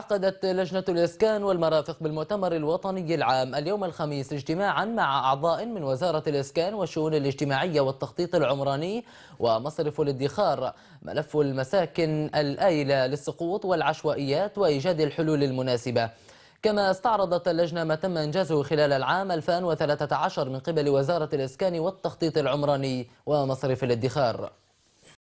عقدت لجنة الإسكان والمرافق بالمؤتمر الوطني العام اليوم الخميس اجتماعا مع أعضاء من وزارة الإسكان والشؤون الاجتماعية والتخطيط العمراني ومصرف الادخار ملف المساكن الآيلة للسقوط والعشوائيات وإيجاد الحلول المناسبة كما استعرضت اللجنة ما تم إنجازه خلال العام 2013 من قبل وزارة الإسكان والتخطيط العمراني ومصرف الادخار